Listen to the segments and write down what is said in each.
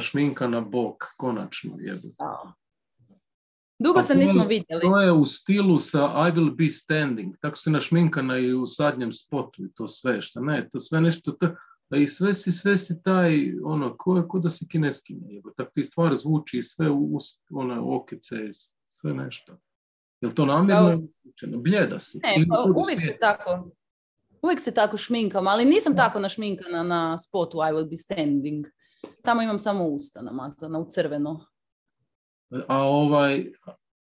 šminka na bok, konačno Da. Dugo se nismo vidjeli. To je u stilu sa I will be standing, tako se našminkana i u sadnjem spotu i to sve, što ne, to sve nešto, a i sve si, sve si taj, ono, ko je, ko da si kineskinja, jebe. tako ti stvar zvuči sve u, ono, okice, sve nešto. Jel to namjerno Bljeda si. Ne, pa uvijek se tako, uvijek se tako šminkam, ali nisam tako našminkana na spotu I will be standing. Tamo imam samo usta namazana ono, u crveno. A ovaj,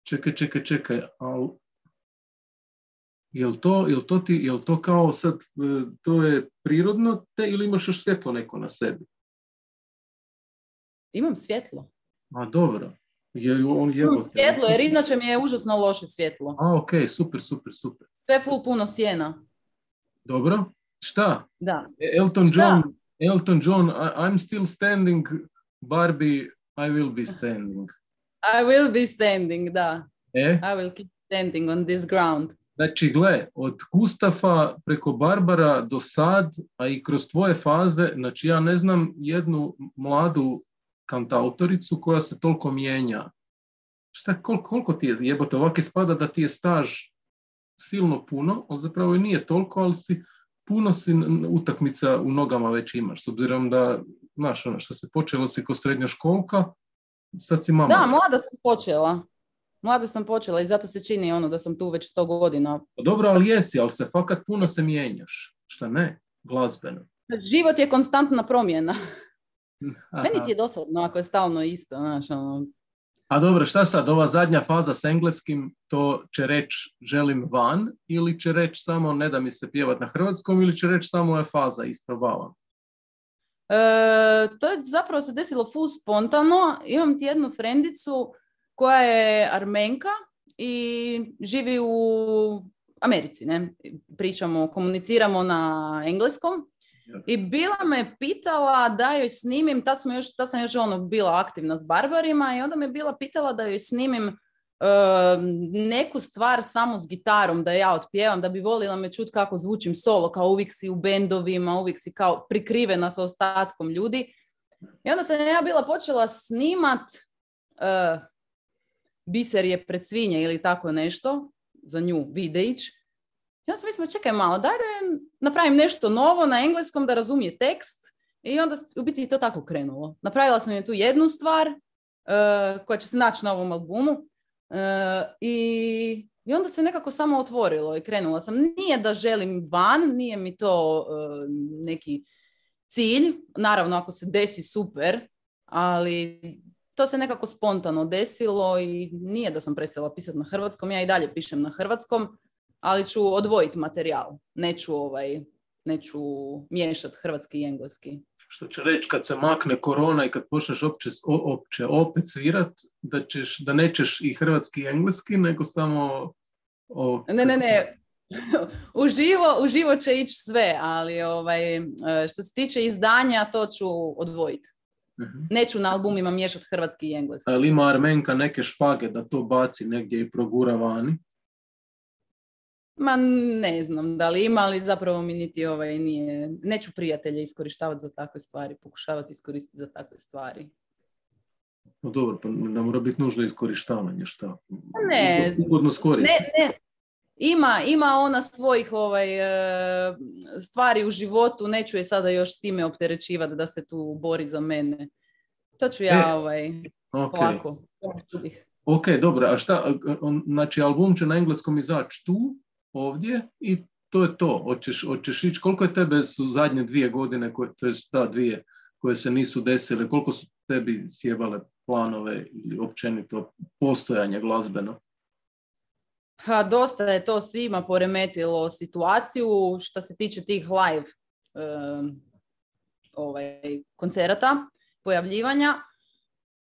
čekaj, čekaj, čekaj, Je Jel to, to kao sad, e, to je prirodno te ili imaš još svjetlo neko na sebi? Imam svjetlo. A dobro. Je, on Imam svjetlo jer inače mi je užasno loše svjetlo. A ok, super, super, super. To puno sjena. Dobro. Šta? Da. Elton John, Elton John, I, I'm still standing, Barbie, I will be standing. I will be standing, da. E? I will keep standing on this ground. Znači, gle, od Gustafa preko Barbara do sad, a i kroz tvoje faze, znači ja ne znam jednu mladu kantautoricu koja se toliko mijenja. Šta, kol, koliko ti je jebote, ovak spada da ti je staž silno puno, ali zapravo i nije toliko, ali si puno si utakmica u nogama već imaš, s obzirom da, znaš, ono što se počelo si ko srednja školka, sad si mama. Da, mlada sam počela. Mlada sam počela i zato se čini ono da sam tu već sto godina. Pa dobro, ali jesi, ali se fakat puno se mijenjaš. Šta ne? Glazbeno. Život je konstantna promjena. Meni ti je dosadno ako je stalno isto, znaš, ono, a dobro, šta sad, ova zadnja faza s engleskim, to će reći želim van ili će reći samo ne da mi se pjevat na hrvatskom ili će reći samo je faza, isprobavam? E, to je zapravo se desilo full spontano. Imam ti jednu frendicu koja je armenka i živi u Americi. Ne? Pričamo, komuniciramo na engleskom i bila me pitala da joj snimim, tad, smo još, tad sam još ono bila aktivna s barbarima i onda me bila pitala da joj snimim uh, neku stvar samo s gitarom da ja otpjevam, da bi volila me čut kako zvučim solo, kao uvijek si u bendovima, uvijek si kao prikrivena sa ostatkom ljudi. I onda sam ja bila počela snimat uh, Biser je pred svinje ili tako nešto, za nju videić. I onda smo čekaj malo, daj da napravim nešto novo na engleskom da razumije tekst. I onda u biti to tako krenulo. Napravila sam je tu jednu stvar e, koja će se naći na ovom albumu. E, i, onda se nekako samo otvorilo i krenula sam. Nije da želim van, nije mi to e, neki cilj. Naravno, ako se desi, super. Ali to se nekako spontano desilo i nije da sam prestala pisati na hrvatskom. Ja i dalje pišem na hrvatskom ali ću odvojiti materijal. Neću, ovaj, neću miješati hrvatski i engleski. Što će reći kad se makne korona i kad počneš opće, opće opet svirat, da, ćeš, da nećeš i hrvatski i engleski, nego samo... Ne, ne, ne. u živo će ići sve, ali ovaj, e, što se tiče izdanja, to ću odvojiti. Mhm. Neću na albumima miješati hrvatski i engleski. Ali ima Armenka neke špage da to baci negdje i progura vani? Ma ne znam da li ima, ali zapravo mi niti ovaj nije. Neću prijatelje iskorištavati za takve stvari, pokušavati iskoristiti za takve stvari. No dobro, pa ne mora biti nužno iskorištavanje, šta? Pa ne, ne, ne, Ima, ima ona svojih ovaj, e, stvari u životu, neću je sada još s time opterećivati da se tu bori za mene. To ću ja e, ovaj, okay. ovako. Ok, dobro, a šta, e, znači album će na engleskom izaći tu ovdje i to je to. Hoćeš, hoćeš ići, koliko je tebe su zadnje dvije godine, koje, to je da dvije, koje se nisu desile, koliko su tebi sjebale planove ili općenito postojanje glazbeno? Ha, dosta je to svima poremetilo situaciju što se tiče tih live um, ovaj, koncerata, pojavljivanja.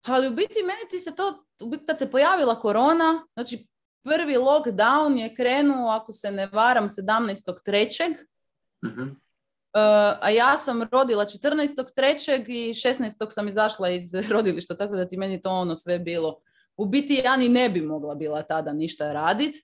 Ali u biti meni ti se to, kad se pojavila korona, znači prvi lockdown je krenuo, ako se ne varam, 17.3. Mhm. Eh, a ja sam rodila 14.3. i 16. sam izašla iz rodilišta, tako da ti meni to ono sve bilo. U biti ja ni ne bi mogla bila tada ništa radit.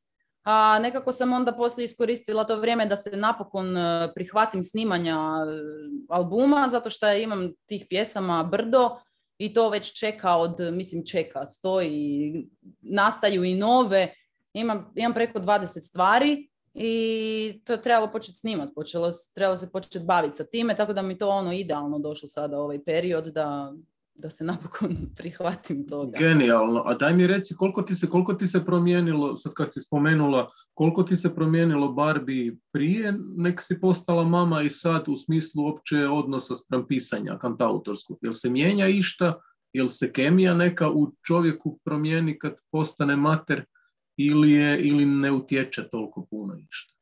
A nekako sam onda poslije iskoristila to vrijeme da se napokon eh, prihvatim snimanja eh, albuma, zato što imam tih pjesama brdo i to već čeka od, mislim čeka, stoji, nastaju i nove imam, imam preko 20 stvari i to je trebalo početi snimati, počelo, trebalo se početi baviti sa time, tako da mi to ono idealno došlo sada ovaj period da, da se napokon prihvatim toga. Genijalno, a daj mi reci koliko ti se, koliko ti se promijenilo, sad kad si spomenula, koliko ti se promijenilo Barbie prije nek si postala mama i sad u smislu opće odnosa spram pisanja kantautorskog, jel se mijenja išta, jel se kemija neka u čovjeku promijeni kad postane mater, ili, je, ili ne utječe toliko puno ništa?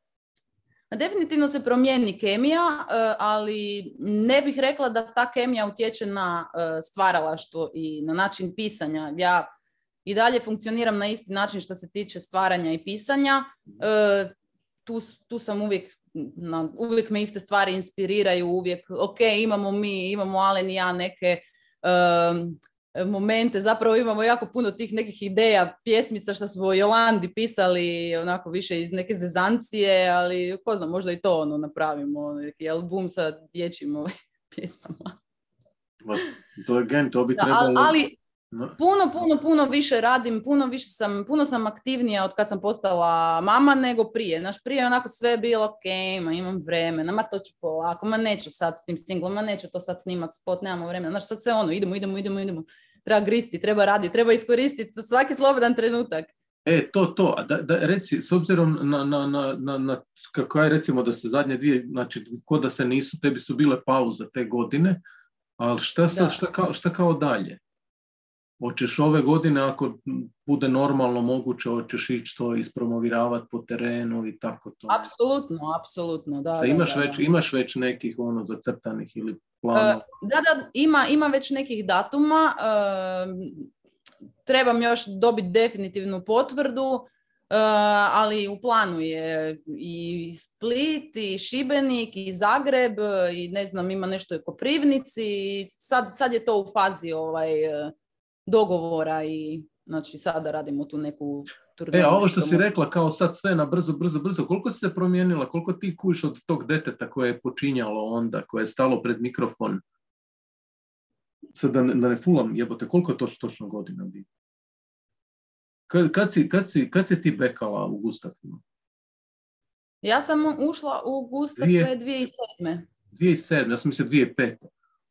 Pa definitivno se promijeni kemija, e, ali ne bih rekla da ta kemija utječe na e, stvaralaštvo i na način pisanja. Ja i dalje funkcioniram na isti način što se tiče stvaranja i pisanja. E, tu, tu sam uvijek, uvijek me iste stvari inspiriraju, uvijek, ok, imamo mi, imamo Alen i ja neke momente, zapravo imamo jako puno tih nekih ideja, pjesmica što smo o Jolandi pisali, onako više iz neke zezancije, ali ko zna, možda i to ono napravimo, ono, neki album sa dječjim ovaj, pjesmama. To je gen, to bi trebalo... ali, Puno, puno, puno više radim, puno više sam, puno sam aktivnija od kad sam postala mama nego prije. Naš prije je onako sve bilo, ok, ma imam vremena, ma to ću polako, ma neću sad s tim singlom, ma neću to sad snimat spot, nemamo vremena. Znaš, sad sve ono, idemo, idemo, idemo, idemo. Treba gristi, treba raditi, treba iskoristiti svaki slobodan trenutak. E, to, to. Da, da, reci, s obzirom na, na, na, na, na kako je recimo da se zadnje dvije, znači ko da se nisu, tebi su bile pauze te godine, ali šta, sad, šta, šta kao dalje? Hoćeš ove godine, ako bude normalno moguće, hoćeš ići to ispromoviravati po terenu i tako to. Apsolutno, apsolutno, da. da imaš, da, Već, imaš već nekih ono zacrtanih ili planova? E, da, da, ima, ima već nekih datuma. E, trebam još dobiti definitivnu potvrdu. E, ali u planu je i Split, i Šibenik, i Zagreb, i ne znam, ima nešto i Koprivnici. Sad, sad je to u fazi ovaj, dogovora i znači sada radimo tu neku E, a ovo što si rekla, kao sad sve na brzo, brzo, brzo, koliko si se promijenila, koliko ti kuš od tog deteta koje je počinjalo onda, koje je stalo pred mikrofon? Sad da ne, fulam, jebote, koliko je to točno godina bi? Kad, kad, si, ti bekala u gustavima Ja sam ušla u je 2007. 2007, ja sam mislila 2005.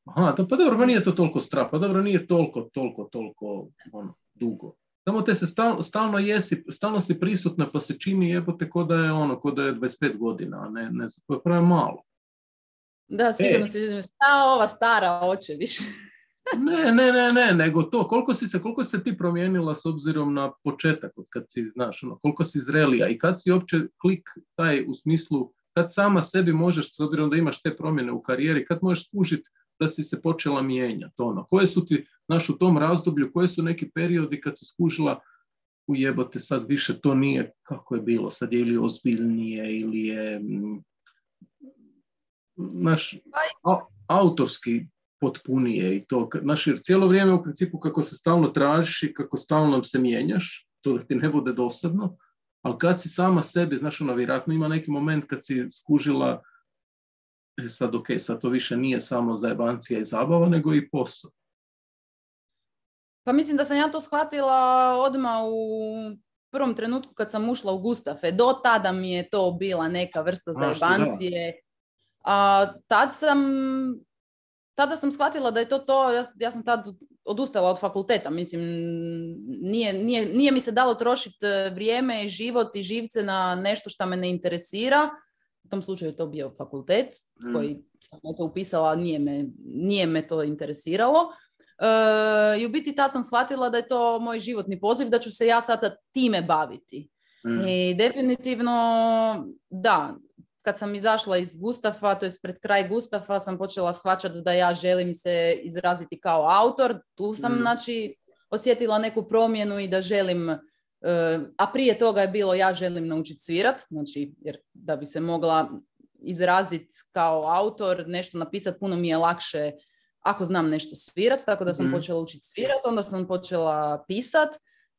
Aha, to, pa dobro, pa nije to toliko strah, pa dobro, nije toliko, toliko, toliko ono, dugo. Samo te se stalno jesi, stalno si prisutna pa se čini jebote ko da je ono, ko da je 25 godina, a ne, ne to je pa malo. Da, sigurno se ova stara oče više. ne, ne, ne, ne, nego to, koliko si se, koliko se ti promijenila s obzirom na početak, kad si, znaš, ono, koliko si zrelija i kad si uopće klik taj u smislu, kad sama sebi možeš, s obzirom da imaš te promjene u karijeri, kad možeš skužiti da si se počela mijenjati. Ono. Koje su ti, znaš, u tom razdoblju, koje su neki periodi kad si skužila ujebote sad više to nije kako je bilo, sad je ili ozbiljnije ili je mm, naš autorski potpunije i to, naš, jer cijelo vrijeme u principu kako se stalno tražiš i kako stalno se mijenjaš, to da ti ne bude dosadno, ali kad si sama sebi, znaš, ona vjerojatno ima neki moment kad si skužila E sad, ok, sad to više nije samo zajebancija i zabava, nego i posao. Pa mislim da sam ja to shvatila odmah u prvom trenutku kad sam ušla u Gustafe. Do tada mi je to bila neka vrsta zajebancije. A, tad sam, tada sam shvatila da je to to, ja, sam tad odustala od fakulteta, mislim, nije, mi se dalo trošiti e, vrijeme, i život i živce na nešto što me ne interesira u tom slučaju to bio fakultet mm. koji sam to upisala, nije me, nije me to interesiralo. E, I u biti tad sam shvatila da je to moj životni poziv, da ću se ja sada time baviti. Mm. I definitivno, da, kad sam izašla iz Gustafa, to jest pred kraj Gustafa, sam počela shvaćati da ja želim se izraziti kao autor. Tu sam, mm. znači, osjetila neku promjenu i da želim a prije toga je bilo ja želim naučiti svirat, znači jer da bi se mogla izraziti kao autor, nešto napisati, puno mi je lakše ako znam nešto svirat, tako da sam mhm. počela učiti svirat, onda sam počela pisat,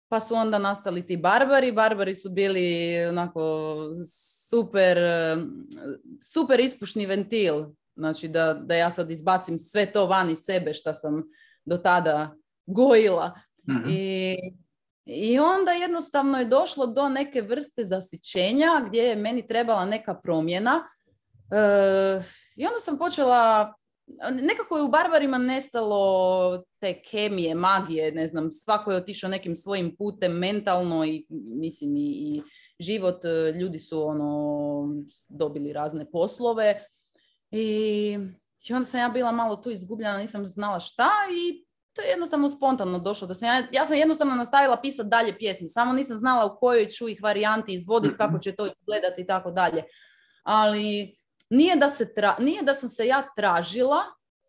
pa su onda nastali ti barbari. Barbari su bili onako super, super ispušni ventil, znači da, da ja sad izbacim sve to van iz sebe što sam do tada gojila. Mhm. I i onda jednostavno je došlo do neke vrste zasićenja gdje je meni trebala neka promjena. E, I onda sam počela, nekako je u Barbarima nestalo te kemije, magije, ne znam, svako je otišao nekim svojim putem mentalno i mislim i, i život, e, ljudi su ono dobili razne poslove i, i onda sam ja bila malo tu izgubljena, nisam znala šta i to je jednostavno spontano došlo. Da sam ja, sam jednostavno nastavila pisati dalje pjesme. samo nisam znala u kojoj ću ih varijanti izvoditi, kako će to izgledati i tako dalje. Ali nije da, se nije da sam se ja tražila,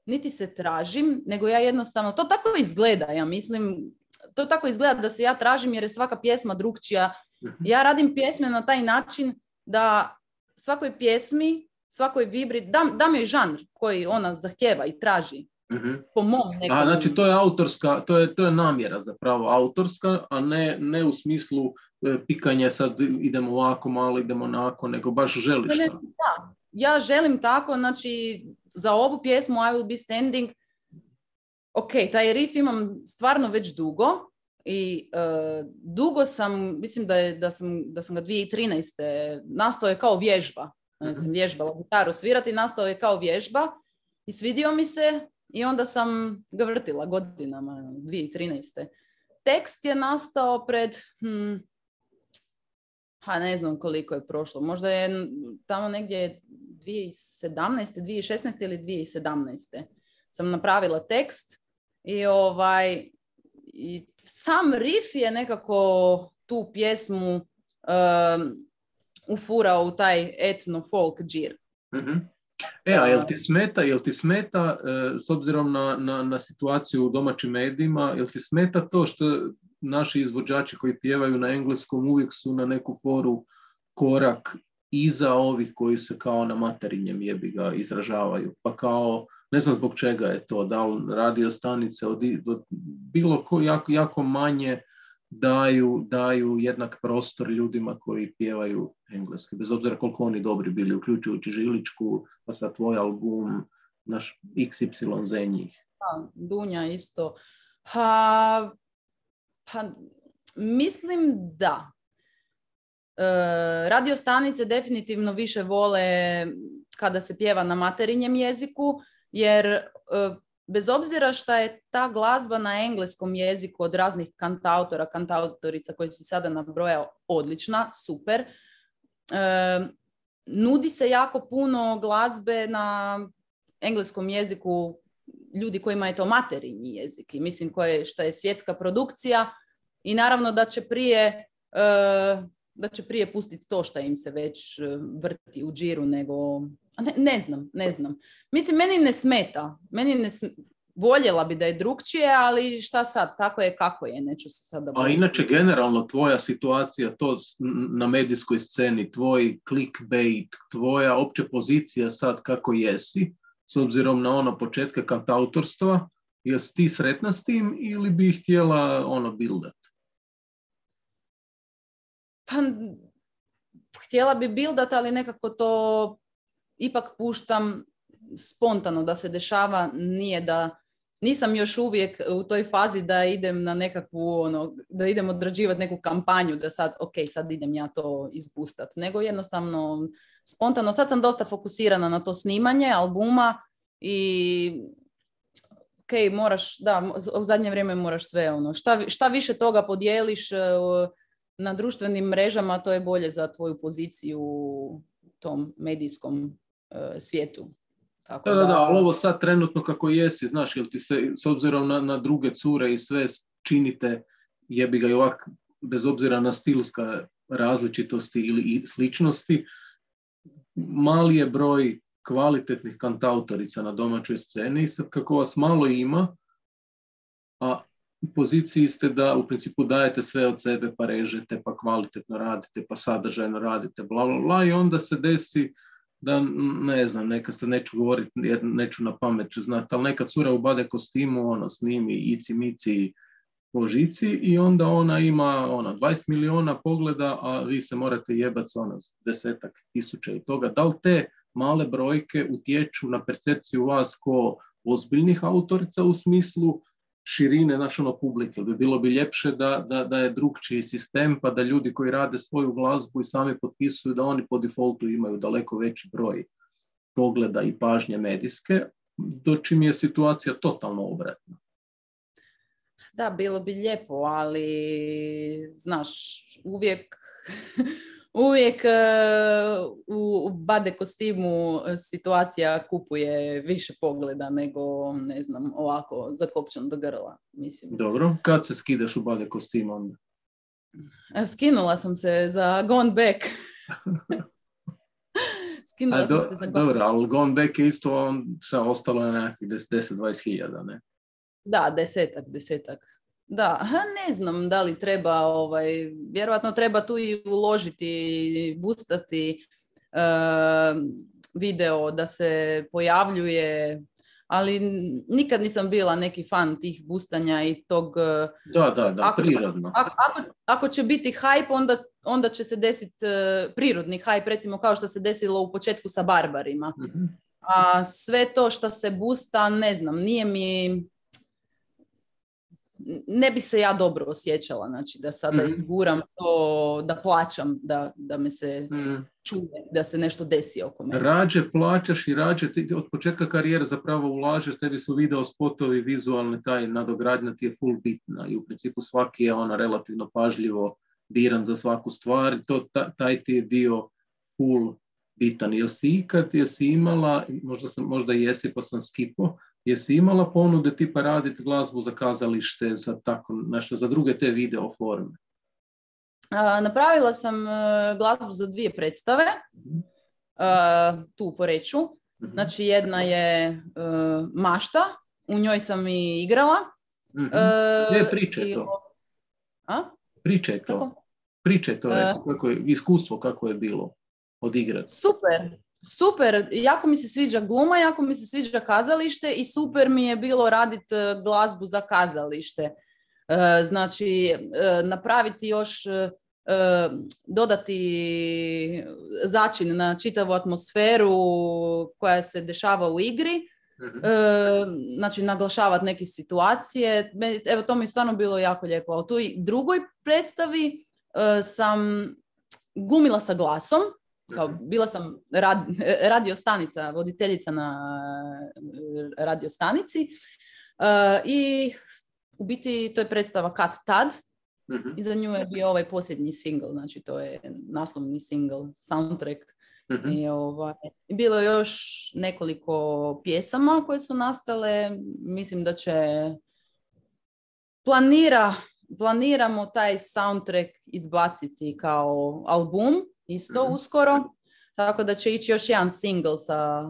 niti se tražim, nego ja jednostavno, to tako izgleda, ja mislim, to tako izgleda da se ja tražim jer je svaka pjesma drugčija. Mhm. Ja radim pjesme na taj način da svakoj pjesmi, svakoj vibri, dam, dam joj žanr koji ona zahtjeva i traži. Mhm. Po mom nekom... znači to je autorska, to je, to je namjera zapravo autorska, a ne, u smislu e, pikanja sad idemo ovako malo, idemo onako, nego baš želiš Da, ja želim tako, znači za ovu pjesmu I Will Be Standing, ok, taj riff imam stvarno već dugo i e, dugo sam, mislim da, da, sam, da sam ga 2013. nastao je kao vježba, uh mhm. sam vježbala gitaru svirati, nastao je kao vježba i svidio mi se, i onda sam ga vrtila godinama, 2013. Tekst je nastao pred, hmm, ha ne znam koliko je prošlo, možda je tamo negdje 2017. 2016. ili 2017. sam napravila tekst i ovaj i sam rif je nekako tu pjesmu um, ufurao u taj etno folk džir. Mhm. E, a jel ti smeta, jel ti smeta e, s obzirom na, na, na situaciju u domaćim medijima, jel ti smeta to što naši izvođači koji pjevaju na engleskom uvijek su na neku foru korak iza ovih koji se kao na materinjem jebi ga izražavaju. Pa kao, ne znam zbog čega je to, da li radio stanice od, bilo ko, jako, jako manje daju, daju jednak prostor ljudima koji pjevaju engleski, bez obzira koliko oni dobri bili, uključujući Žiličku, pa tvoj album, naš XY za njih. Da, Dunja isto. Ha, pa, mislim da. E, radio stanice definitivno više vole kada se pjeva na materinjem jeziku, jer e, bez obzira što je ta glazba na engleskom jeziku od raznih kantautora, kantautorica koji si sada nabrojao, odlična, super, nudi se jako puno glazbe na engleskom jeziku ljudi kojima je to materinji jezik i mislim koje, što je svjetska produkcija i naravno da će prije e, da će prije pustiti to što im se već eh, vrti u džiru nego ne, ne znam, ne znam. Mislim, meni ne smeta. Meni ne Voljela bi da je drugčije, ali šta sad, tako je kako je, neću se sad... A inače, generalno, tvoja situacija to na medijskoj sceni, tvoj clickbait, tvoja opće pozicija sad kako jesi, s obzirom na ono početka kantautorstva, jesi ti sretna s tim ili bi htjela ono bildat? Pa, htjela bi bildat, ali nekako to ipak puštam spontano da se dešava, nije da nisam još uvijek u toj fazi da idem na nekakvu, ono, da idem odrađivati neku kampanju, da sad, ok, sad idem ja to izbustat, nego jednostavno spontano, sad sam dosta fokusirana na to snimanje albuma i ok, moraš, da, u zadnje vrijeme moraš sve, ono, šta, šta više toga podijeliš e, na društvenim mrežama, to je bolje za tvoju poziciju u tom medijskom E, svijetu. Tako da, da, da, ali ovo sad trenutno kako jesi, znaš, jel ti se, s obzirom na, na druge cure i sve činite, jebi ga i ovak, bez obzira na stilska različitosti ili i sličnosti, mali je broj kvalitetnih kantautorica na domaćoj sceni, sad kako vas malo ima, a u poziciji ste da u principu dajete sve od sebe, pa režete, pa kvalitetno radite, pa sadržajno radite, bla, bla, bla, i onda se desi da ne znam, neka se neću govoriti jer neću na pamet znati, ali neka cura bade kostimu, ono, snimi ici mici po žici i onda ona ima ona, 20 miliona pogleda, a vi se morate jebati sa ono, desetak tisuća i toga. Da li te male brojke utječu na percepciju vas ko ozbiljnih autorica u smislu širine naše ono Bi bilo bi ljepše da, da, da je drugčiji sistem pa da ljudi koji rade svoju glazbu i sami potpisuju da oni po defaultu imaju daleko veći broj pogleda i pažnje medijske, čim je situacija totalno obratna. Da, bilo bi lijepo, ali znaš, uvijek uvijek e, u bade kostimu e, situacija kupuje više pogleda nego, ne znam, ovako zakopčan do grla. Mislim. Dobro, kad se skidaš u bade kostimu onda? E, skinula sam se za Gone Back. se za Dobro, ali Gone Back je isto, sa ostalo je nekakvih 10-20 hiljada, ne? Da, desetak, desetak. Da, ha, ne znam da li treba, ovaj, vjerojatno treba tu i uložiti, bustati uh, video da se pojavljuje, ali nikad nisam bila neki fan tih bustanja i tog... E, da, da, da, ako, prirodno. Ako, ako, će biti hype, onda, onda će se desiti e, prirodni hype, recimo kao što se desilo u početku sa barbarima. Mhm. A sve to što se busta, ne znam, nije mi ne bi se ja dobro osjećala, znači da sada mm. izguram to, da plaćam, da, da me se mm. čuje, da se nešto desi oko mene. Rađe plaćaš i rađe, ti od početka karijere zapravo ulažeš, tebi su video spotovi, vizualni taj nadogradnja ti je full bitna i u principu svaki je ona relativno pažljivo biran za svaku stvar to, taj ti je bio full bitan. si ikad, jesi imala, možda, sam, možda jesi pa sam skipo, Jesi imala ponude tipa raditi glazbu za kazalište, za, tako, za druge te video forme? napravila sam e, glazbu za dvije predstave, uh tu u Poreću. Mhm. Znači jedna je e, Mašta, u njoj sam i igrala. uh je priče to? A? Priče je to. Kako? Priče to je, kako je, iskustvo kako je bilo odigrati. Super, super, jako mi se sviđa gluma, jako mi se sviđa kazalište i super mi je bilo raditi e, glazbu za kazalište. E, znači, e, napraviti još, dodati začin na čitavu atmosferu koja se dešava u igri, mhm. znači naglašavati neke situacije. Evo to mi je stvarno bilo jako lijepo. A u toj drugoj predstavi sam gumila sa glasom kao bila sam rad, radiostanica, voditeljica na e, radiostanici e, i u biti to je predstava Kad tad mhm. i za nju je bio ovaj posljednji single, znači to je naslovni single, soundtrack mhm. ovaj, i bilo je još nekoliko pjesama koje su nastale, mislim da će planira, planiramo taj soundtrack izbaciti kao album isto mhm. uskoro. Tako da će ići još jedan single sa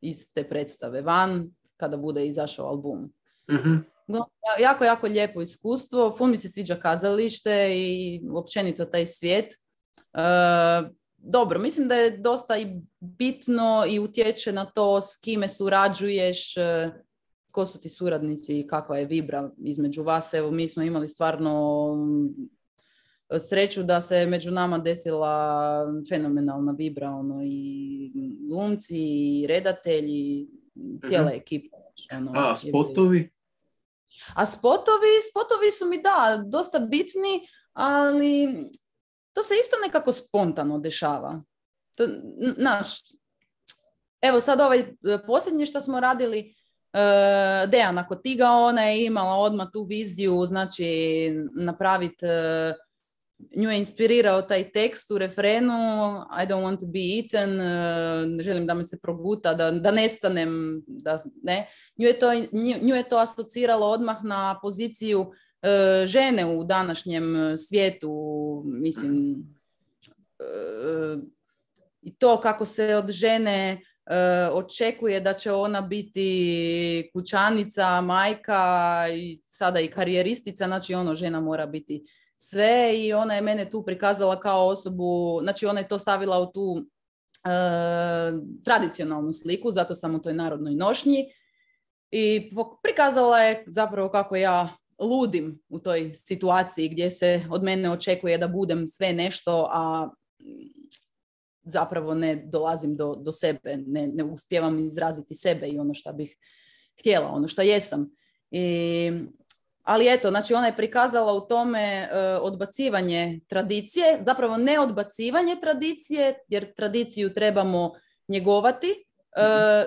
iste predstave van kada bude izašao album. Mhm. jako, jako lijepo iskustvo. Ful mi se sviđa kazalište i općenito taj svijet. E, dobro, mislim da je dosta bitno i utječe na to s kime surađuješ, e, ko su ti suradnici i kakva je vibra između vas. Evo, mi smo imali stvarno sreću da se među nama desila fenomenalna vibra ono, i glumci, i redatelji, cijela mhm. ekipa. Ono, A spotovi? A spotovi, spotovi su mi da, dosta bitni, ali to se isto nekako spontano dešava. To, naš, evo sad ovaj e, posljednji što smo radili, uh, e, Dejan ako tiga, ona je imala odmah tu viziju, znači napraviti e, nju je inspirirao taj tekst u refrenu I don't want to be eaten, eh, želim da me se proguta, da, da nestanem, da, ne. Nju je, to, nju, to asociralo odmah na poziciju eh, žene u današnjem svijetu, mislim, eh, i to kako se od žene očekuje da će ona biti kućanica, majka i sada i karijeristica, znači ono žena mora biti sve i ona je mene tu prikazala kao osobu, znači ona je to stavila u tu e, tradicionalnu sliku, zato sam u toj narodnoj nošnji i prikazala je zapravo kako ja ludim u toj situaciji gdje se od mene očekuje da budem sve nešto, a zapravo ne dolazim do, do sebe, ne, ne uspijevam izraziti sebe i ono što bih htjela, ono što jesam. I ali eto, znači ona je prikazala u tome e, odbacivanje tradicije, zapravo ne odbacivanje tradicije, jer tradiciju trebamo njegovati, e,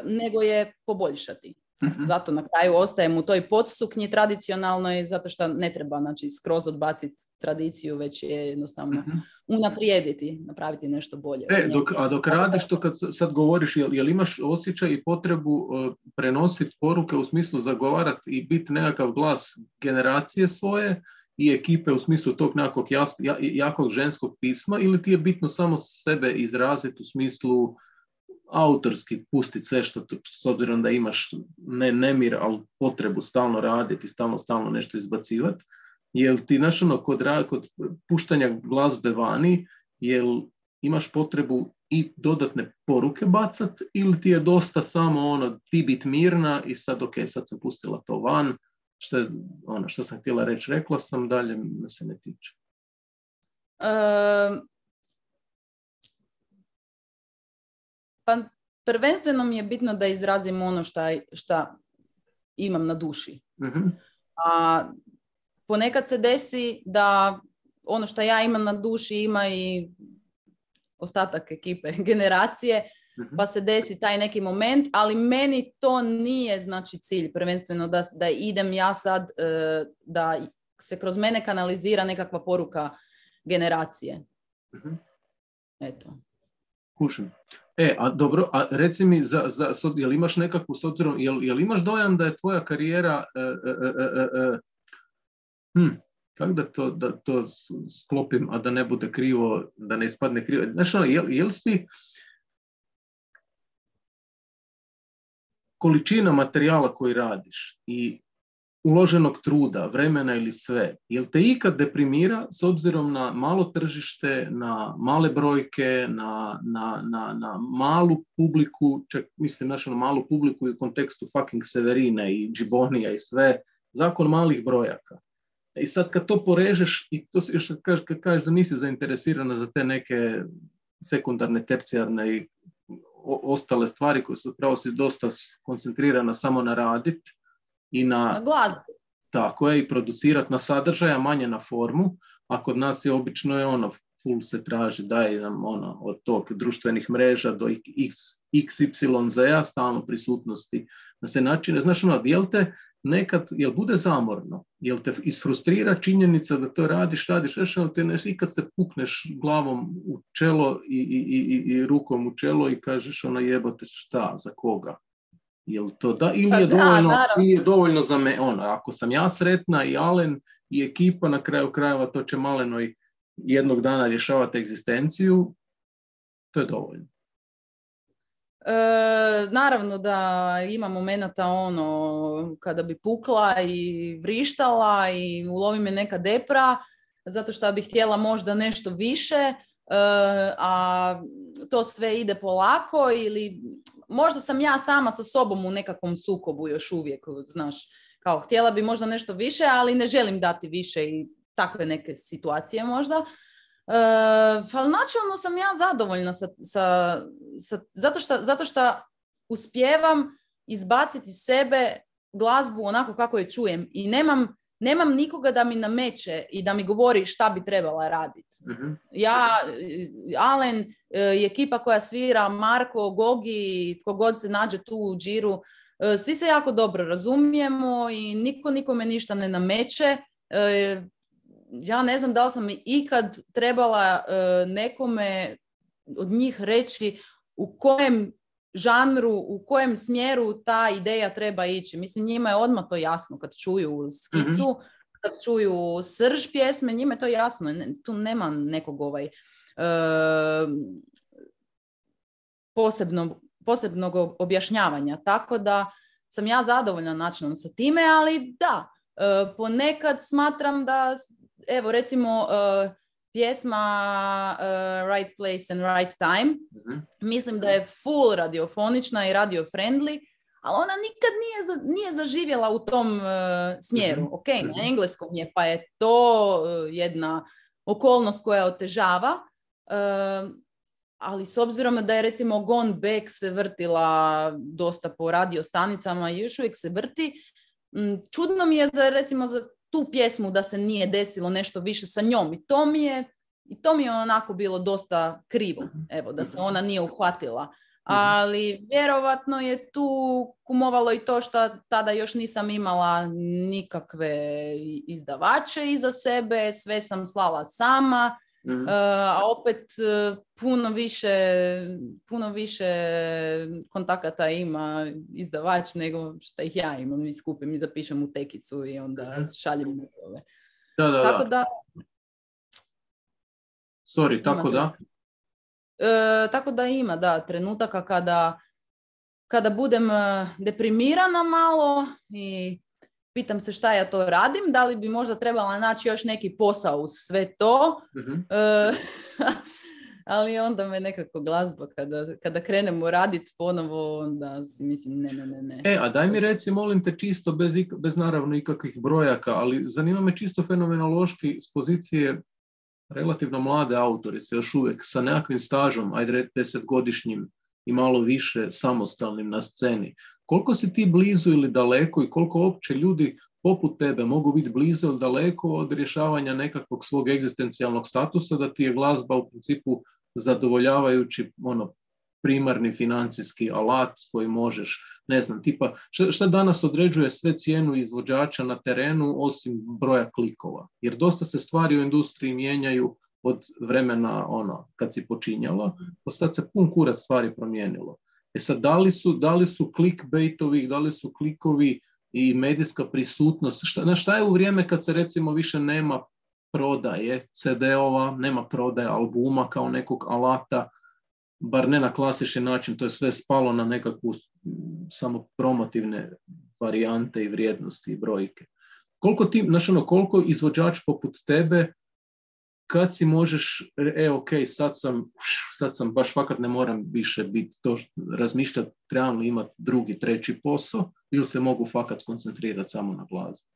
mhm. nego je poboljšati. Mhm. Zato na kraju ostajem u toj podsuknji tradicionalnoj, zato što ne treba znači, skroz odbaciti tradiciju, već je jednostavno mhm. unaprijediti, napraviti nešto bolje. E, dok, a dok radiš to kad sad govoriš, jel, imaš osjećaj i potrebu e, prenositi poruke u smislu zagovarati i biti nekakav glas generacije svoje i ekipe u smislu tog nekakvog jakog ženskog pisma ili ti je bitno samo sebe izraziti u smislu autorski pustiti sve što, s obzirom da imaš ne nemir, ali potrebu stalno raditi, stalno, stalno nešto izbacivati, jel ti, znaš, ono, kod, kod puštanja glazbe vani, jel imaš potrebu i dodatne poruke bacat ili ti je dosta samo ono ti bit mirna i sad ok, sad sam pustila to van, što, je, ono, što sam htjela reći, rekla sam, dalje me se ne tiče. Pa prvenstveno mi je bitno da izrazim ono šta, imam na duši. Mhm. A ponekad se desi da ono što ja imam na duši ima i ostatak ekipe, generacije, mhm. pa se desi taj neki moment, ali meni to nije znači cilj, prvenstveno da, da idem ja sad, e, da se kroz mene kanalizira nekakva poruka generacije. Mhm. Eto. Kušim. E, a dobro, a reci mi, za, za, jel imaš nekakvu, s obzirom, jel, jel imaš dojam da je tvoja karijera, e, e, e, e hm, kako da to, da to sklopim, a da ne bude krivo, da ne ispadne krivo. Znaš, ono, jel, jel si količina materijala koji radiš i uloženog truda, vremena ili sve, jel te ikad deprimira s obzirom na malo tržište, na male brojke, na, na, na, na malu publiku, čak mislim našu na ono, malu publiku i u kontekstu fucking Severine i Džibonija i sve, zakon malih brojaka. I sad kad to porežeš i to još kad kažeš, da nisi zainteresirana za te neke sekundarne, tercijarne i ostale stvari koje su pravo si dosta koncentrirana samo na radit, i na, na Tako je, i producirati na sadržaja, manje na formu, a kod nas je obično je ono, full se traži, daje nam ono, od tog društvenih mreža do XYZ-a, stalno prisutnosti na sve načine. Znaš ono, jel te nekad, jel bude zamorno, jel te isfrustrira činjenica da to radiš, radiš, radiš, ali te neš, i se pukneš glavom u čelo i, i, i, i rukom u čelo i kažeš ono jebate šta, za koga, Jel to da, ili pa je dovoljno, da, je dovoljno za me, ono, ako sam ja sretna i Alen i ekipa na kraju krajeva, to će malenoj jednog dana rješavati egzistenciju, to je dovoljno. E, naravno da ima momenta ono kada bi pukla i vrištala i ulovi me neka depra zato što bih htjela možda nešto više e, a to sve ide polako ili možda sam ja sama sa sobom u nekakvom sukobu još uvijek, znaš, kao htjela bi možda nešto više, ali ne želim dati više i takve neke situacije možda. Uh, ali načelno sam ja zadovoljna sa, sa, sa, zato, što, zato što uspijevam izbaciti sebe glazbu onako kako je čujem i nemam nemam nikoga da mi nameće i da mi govori šta bi trebala raditi. Mhm. Ja, Alen eh, i ekipa koja svira, Marko, Gogi, tko god se nađe tu u džiru, eh, svi se jako dobro razumijemo i niko nikome ništa ne nameće. Eh, ja ne znam da li sam ikad trebala nekome od njih reći u kojem žanru, u kojem smjeru ta ideja treba ići. Mislim, njima je odmah to jasno kad čuju skicu, mhm. kad čuju srž pjesme, njima je to jasno. tu nema nekog ovaj posebno, posebnog objašnjavanja. Tako da sam ja zadovoljna načinom sa time, ali da, e, ponekad smatram da, evo recimo... E, pjesma e, Right Place and Right Time. Mhm. Mislim da je full radiofonična i radio friendly, ali ona nikad nije, za, nije zaživjela u tom e, smjeru. Mhm. Ok, mhm. na engleskom je, pa je to e, jedna okolnost koja otežava, ali s obzirom da je recimo Gone Back se vrtila dosta po radio stanicama i još uvijek se vrti, čudno mi je za recimo za tu pjesmu da se nije desilo nešto više sa njom i to mi je i to mi je onako bilo dosta krivo, evo, da se ona nije uhvatila. Ali vjerovatno je tu kumovalo i to što tada još nisam imala nikakve izdavače iza sebe, sve sam slala sama, Mhm. Eh, a opet eh, puno više, puno više kontakata ima izdavač nego što ih ja imam. Mi skupim i zapišem u tekicu i onda mhm. šaljem ove. Da, da, tako da. Sorry, tako da? Eh, tako da ima, da, trenutaka kada, kada budem deprimirana malo i pitam se šta ja to radim, da li bi možda trebala naći još neki posao uz sve to. Mhm. E, ali onda me nekako glazba kada, kada krenemo raditi ponovo, onda mislim ne, ne, ne, ne. E, a daj mi reci, molim te, čisto bez, ik- bez naravno ikakvih brojaka, ali zanima me čisto fenomenološki s pozicije relativno mlade autorice, još uvijek, sa nekakvim stažom, ajde desetgodišnjim i malo više samostalnim na sceni. Koliko si ti blizu ili daleko i koliko opće ljudi poput tebe mogu biti blizu ili daleko od rješavanja nekakvog svog egzistencijalnog statusa, da ti je glazba u principu zadovoljavajući ono, primarni financijski alat s kojim možeš, ne znam, tipa, šta, danas određuje sve cijenu izvođača na terenu osim broja klikova? Jer dosta se stvari u industriji mijenjaju od vremena ono, kad si počinjalo, mhm. sad se pun kurac stvari promijenilo. E sad, da li su, da li su da li su klikovi i medijska prisutnost, šta, na šta je u vrijeme kad se recimo više nema prodaje CD-ova, nema prodaje albuma kao nekog alata, bar ne na klasični način, to je sve spalo na nekakvu samo promotivne varijante i vrijednosti i brojke. Koliko, ti, znači ono, koliko izvođač poput tebe kad si možeš, e, e, ok, sad sam, sad sam baš fakat ne moram više biti to razmišljati, trebam li imati drugi, treći posao ili se mogu fakat koncentrirati samo na glazbu?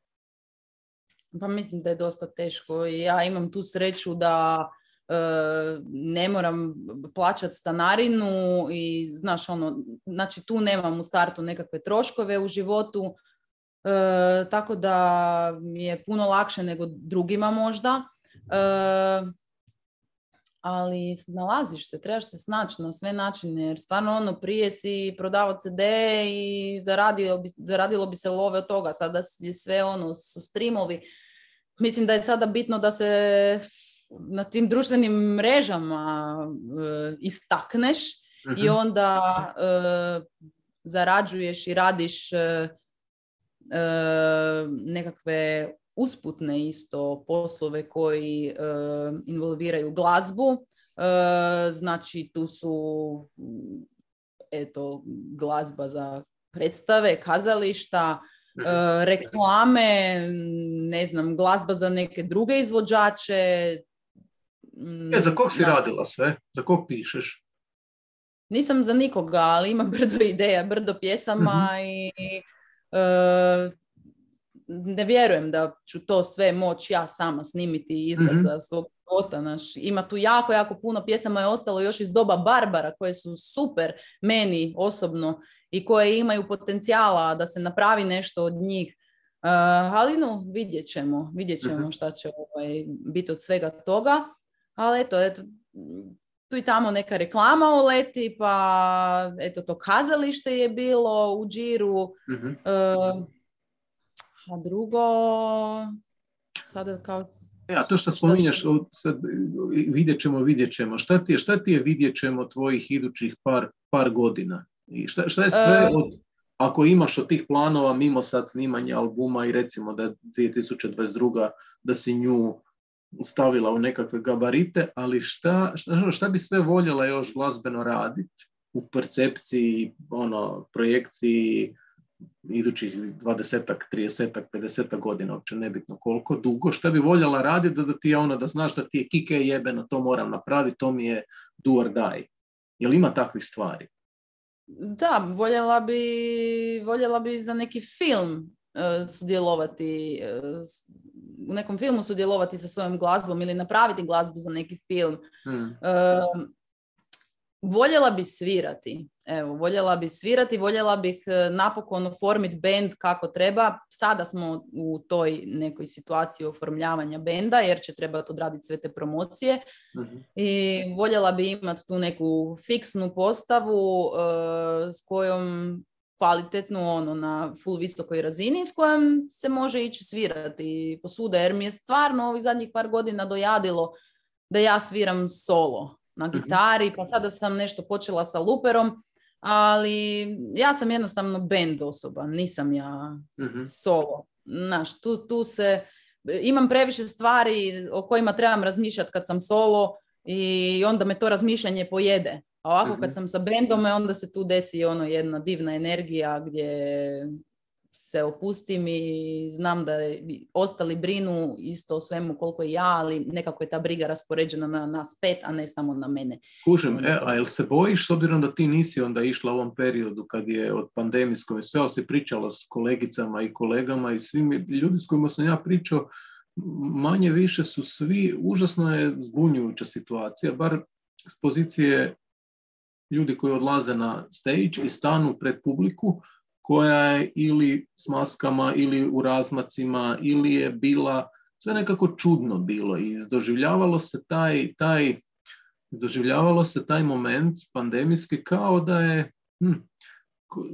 Pa mislim da je dosta teško. Ja imam tu sreću da e, ne moram plaćati stanarinu i znaš ono, znači tu nemam u startu nekakve troškove u životu, e, tako da mi je puno lakše nego drugima možda ali nalaziš se, trebaš se snaći na sve načine, jer stvarno ono prije si prodavao CD i zaradilo bi se love od toga, sada je sve ono, su streamovi. Mislim da je sada bitno da se na tim društvenim mrežama eh, istakneš i mhm. onda eh, zarađuješ i radiš eh, nekakve usputne isto poslove koji eh, involviraju glazbu. Eh, znači tu su mm, eto glazba za predstave, kazališta, mhm. eh, reklame, ne znam, glazba za neke druge izvođače. Mm, e, za kog si radila sve? Za kog pišeš? Nisam za nikoga, ali imam brdo ideja, brdo pjesama mhm. i ne vjerujem da ću to sve moći ja sama snimiti i mhm. za svog života. Naš. Ima tu jako, jako puno pjesama je ostalo još iz doba Barbara koje su super meni osobno i koje imaju potencijala da se napravi nešto od njih. Uh, ali no, vidjet ćemo, vidjet ćemo mhm. šta će ovaj, biti od svega toga. Ali eto, eto, tu i tamo neka reklama uleti, pa eto to kazalište je bilo u Džiru. Mhm. Eh, a drugo, sada kao... Ja, e, to što spominješ, vidjet ćemo, vidjet ćemo. Šta ti je, je vidjet ćemo tvojih idućih par, par godina? I šta, je sve e- od, ako imaš od tih planova mimo sad snimanja albuma i recimo da 2022. da si nju stavila u nekakve gabarite, ali šta, bi sve voljela još glazbeno raditi u percepciji, ono, projekciji, idućih 20, 30, 50 godina, uopće nebitno koliko, dugo, šta bi voljela raditi da, da ti je ona, da znaš da ti je kike jebeno, to moram napraviti, to mi je do or die. Jel ima takvih stvari? Da, voljela bi, voljela bi za neki film e, sudjelovati, e, u nekom filmu sudjelovati sa svojom glazbom ili napraviti glazbu za neki film. Hmm. E, Voljela bi svirati, evo, voljela bi svirati, voljela bih e, napokon oformiti bend kako treba. Sada smo u toj nekoj situaciji oformljavanja benda jer će trebati odraditi sve te promocije mhm. i voljela bi imati tu neku fiksnu postavu e, s kojom kvalitetnu ono na full visokoj razini s kojom se može ići svirati posuda, jer mi je stvarno ovih zadnjih par godina dojadilo da ja sviram solo na mhm. gitari, pa sada sam nešto počela sa luperom, ali ja sam jednostavno bend osoba, nisam ja mhm. solo. Znaš, tu, tu se, imam previše stvari o kojima trebam razmišljati kad sam solo i onda me to razmišljanje pojede. A ovako kad mhm. sam sa bendom, e, onda se tu desi ono jedna divna energija gdje se opustim i znam da ostali brinu isto o svemu koliko i ja, ali nekako je ta briga raspoređena na nas pet, a ne samo na mene. Kužem, e, a jel se bojiš, s obzirom da ti nisi onda išla u ovom periodu kad je od pandemijskoj sve, ali si pričala s kolegicama i kolegama i svim ljudi s kojima sam ja pričao, manje više su svi, užasno je zbunjujuća situacija, bar s pozicije ljudi koji odlaze na stage i stanu pred publiku, koja je ili s maskama ili u razmacima ili je bila sve nekako čudno bilo i doživljavalo se taj, taj doživljavalo se taj moment pandemijski kao da je hm,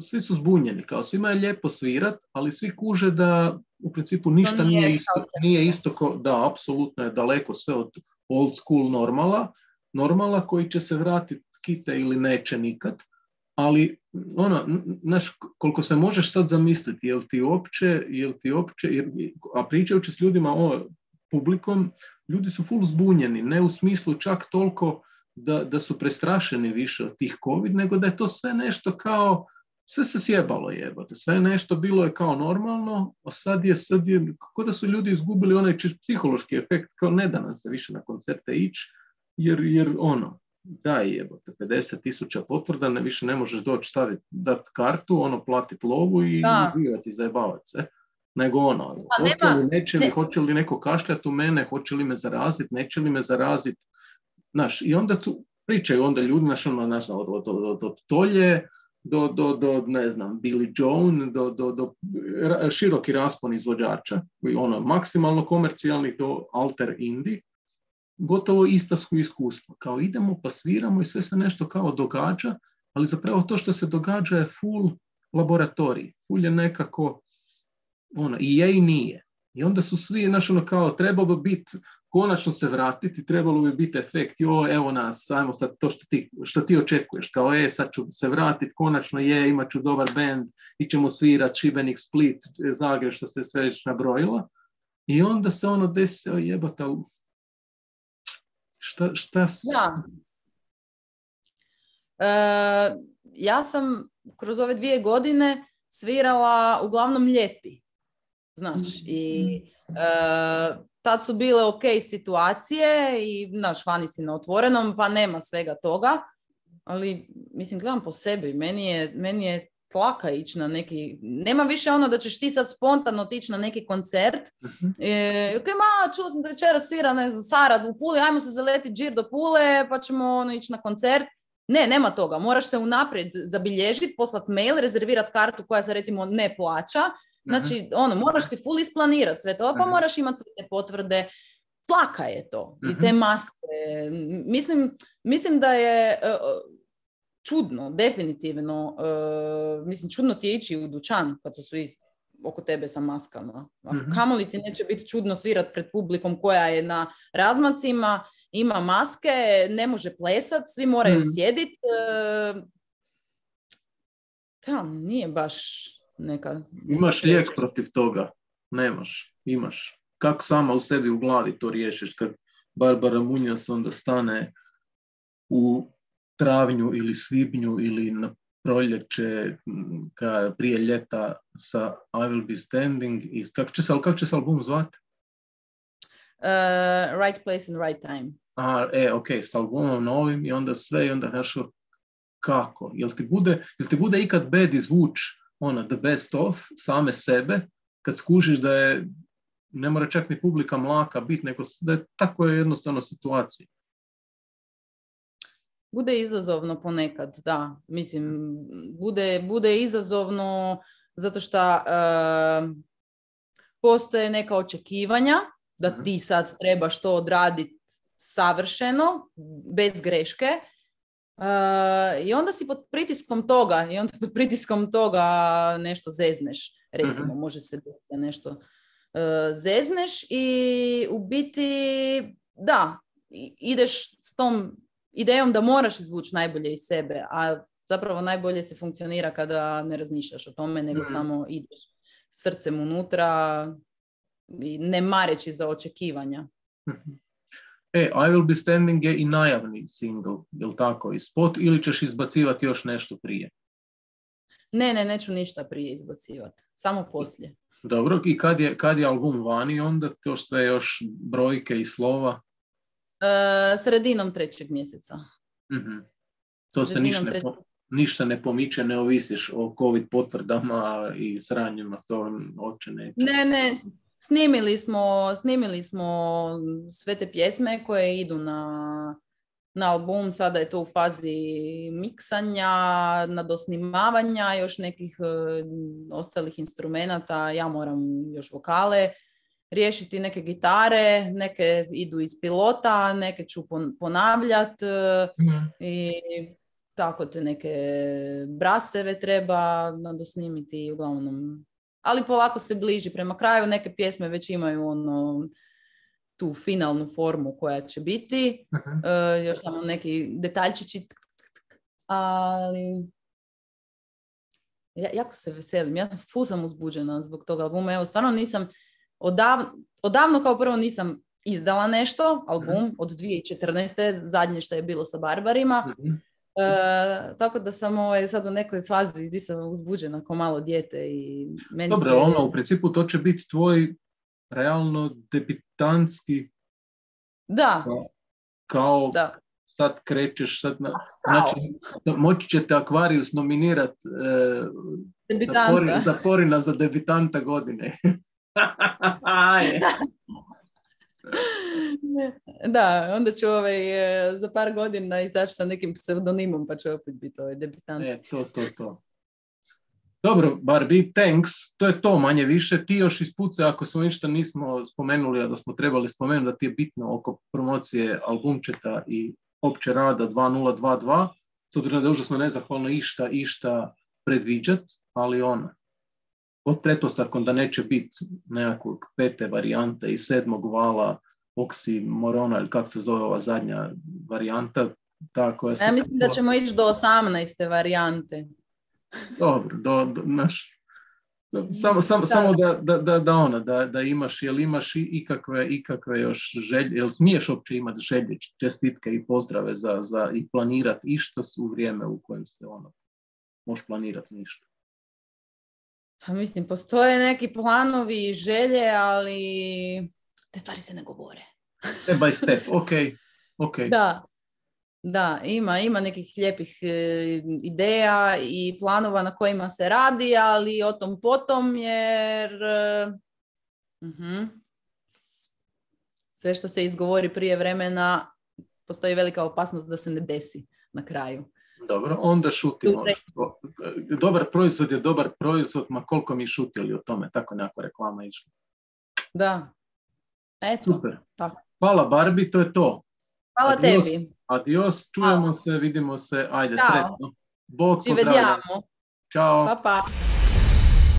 svi su zbunjeni, kao svima je lijepo svirat, ali svi kuže da u principu ništa nije, nije, isto, nije isto da, apsolutno je daleko sve od old school normala, normala koji će se vratiti kite ili neće nikad, ali ono, znaš, koliko se možeš sad zamisliti, jel ti opće, jel ti uopće, a pričajući s ljudima o publikom, ljudi su full zbunjeni, ne u smislu čak toliko da, da su prestrašeni više od tih COVID, nego da je to sve nešto kao, sve se sjebalo jebate, sve nešto bilo je kao normalno, a sad je, sad je, kako da su ljudi izgubili onaj psihološki efekt, kao ne da nam se više na koncerte ići, jer, jer ono, daj jebote, 50 tisuća potvrda, ne, više ne možeš doći staviti, dat kartu, ono plati plovu i uživati, se. Nego ono, pa hoće li, neće li, hoće neko kašljati u mene, hoće li me zaraziti, neće li me zaraziti. Znaš, i onda su pričaju onda ljudi, znaš, ono, od, od, tolje, do, do, do, ne znam, Billy Joan, do, široki raspon izvođača, ono, maksimalno komercijalnih do alter indie, gotovo istasku iskustvo. Kao idemo pa sviramo i sve se nešto kao događa, ali zapravo to što se događa je full laboratorij. Full je nekako ono, i je i nije. I onda su svi, znaš, ono kao, trebalo bi biti, konačno se vratiti, trebalo bi biti efekt, jo, evo nas, ajmo sad to što ti, što ti očekuješ, kao, e, sad ću se vratiti, konačno je, imat ću dobar band, ćemo svirat Šibenik, Split, Zagreb, što se sve već nabrojila. I onda se ono desi, jebata, Šta, šta e, ja sam kroz ove dvije godine svirala uglavnom ljeti. Znaš, mhm. i e, tad su bile ok situacije i, naš vani si na otvorenom, pa nema svega toga. Ali, mislim, gledam po sebi, meni je, meni je flaka ići na neki, nema više ono da ćeš ti sad spontano otići na neki koncert. Mhm. E, ok, ma, čuo sam da večera svira, ne znam, Sara u Puli, ajmo se zaleti džir do Pule, pa ćemo ono, ići na koncert. Ne, nema toga. Moraš se unaprijed zabilježiti, poslati mail, rezervirati kartu koja se recimo ne plaća. Znači, mhm. ono, moraš si full isplanirati sve to, pa mhm. moraš imati sve te potvrde. Tlaka je to i te maske. Mislim, mislim da je e, čudno, definitivno. Eh, mislim, čudno ti je ići u dućan kad su svi oko tebe sa maskama. Mm-hmm. ti neće biti čudno svirat pred publikom koja je na razmacima, ima maske, ne može plesat, svi moraju mm sjediti. Uh, eh, tam nije baš neka... Imaš lijek protiv toga. Nemaš. Imaš. Kako sama u sebi u glavi to riješiš? Kad Barbara Munjas onda stane u travnju ili svibnju ili na proljeće ka, prije ljeta sa I Will Be Standing i kako će se, kak će se album zvati? Uh, right Place and Right Time. e, ok, s albumom novim i onda sve i onda nešto ono, kako? Jel ti bude, ikad bad izvuč ona the best of same sebe kad skužiš da je ne mora čak ni publika mlaka biti, nego da je tako je jednostavno situacija bude izazovno ponekad, da. Mislim, bude, bude izazovno zato što eh, postoje neka očekivanja da mhm. ti sad trebaš to odraditi savršeno, bez greške. Eh, I onda si pod pritiskom toga i onda pod pritiskom toga nešto zezneš. Recimo, mhm. može se desiti nešto eh, zezneš i u biti, da, ideš s tom idejom da moraš izvući najbolje iz sebe, a zapravo najbolje se funkcionira kada ne razmišljaš o tome, nego mhm. samo ideš srcem unutra i ne mareći za očekivanja. Mhm. E, I Will Be Standing je i najavni single, jel tako, i ili ćeš izbacivati još nešto prije? Ne, ne, neću ništa prije izbacivati, samo poslije. Dobro, i kad je, kad je album vani onda, to što je još brojke i slova? E, sredinom trećeg mjeseca. Mhm. To se ništa ne, ne pomiče, ne ovisiš o COVID potvrdama i sranjima, to uopće ne... Ne, ne, snimili smo, smo sve te pjesme koje idu na, na album, sada je to u fazi miksanja, nadosnimavanja, još nekih e, ostalih instrumenata, ja moram još vokale, riješiti neke gitare, neke idu iz pilota, neke ću ponavljati, e, mhm. i tako te neke braseve treba nadosnimiti uglavnom. Ali polako se bliži prema kraju, neke pjesme već imaju ono tu finalnu formu koja će biti. Mhm. E, još samo neki detaljčići. Ali ja, jako se veselim. Ja sam ful uzbuđena zbog toga albuma. Evo, stvarno nisam, odav, odavno kao prvo nisam izdala nešto, album mhm. od 2014. zadnje što je bilo sa Barbarima. Mhm. E, tako da sam ovaj, sad u nekoj fazi gdje sam uzbuđena kao malo dijete i meni Dobro, sve... ono, u principu to će biti tvoj realno debitanski da. Kao, sad krećeš, sad na, znači, moći te Aquarius nominirati uh, e, za, Porina, za Porina za debitanta godine. da, onda ću ovaj, e, za par godina izaći sa nekim pseudonimom pa će opet biti ovaj debitant. E, to, to, to. Dobro, Barbie, thanks. To je to manje više. Ti još ispuca, ako smo ništa nismo spomenuli, a da smo trebali spomenuti da ti je bitno oko promocije albumčeta i opće rada 2022, s obzirom da je užasno nezahvalno išta, išta predviđat, ali ona pod pretpostavkom da neće biti nekakvog pete varijante i sedmog vala oksimorona ili kako se zove ova zadnja varijanta. Ta ja mislim da ćemo ići do 18. varijante. Dobro, do, naš, samo, da, da, ona, da, imaš, jel imaš ikakve, još želje, jel smiješ uopće imati želje, čestitke i pozdrave za, i planirati išta u vrijeme u kojem ste ono, možeš planirati ništa. Pa mislim, postoje neki planovi i želje, ali te stvari se ne govore. step by step, ok. Da, da, ima, ima nekih lijepih e, ideja i planova na kojima se radi, ali o tom potom jer e, mhm. sve što se izgovori prije vremena postoji velika opasnost da se ne desi na kraju. Dobro, onda šutimo. E, dobar proizvod je dobar proizvod, ma koliko mi šutili o tome, tako nekako reklama išla. Da. Eto, Super. Hvala Barbie, to je to. Hvala tebi. Adios, čujemo se, vidimo se, ajde, sretno. Bog pozdravlja. Ćao. Pa, pa.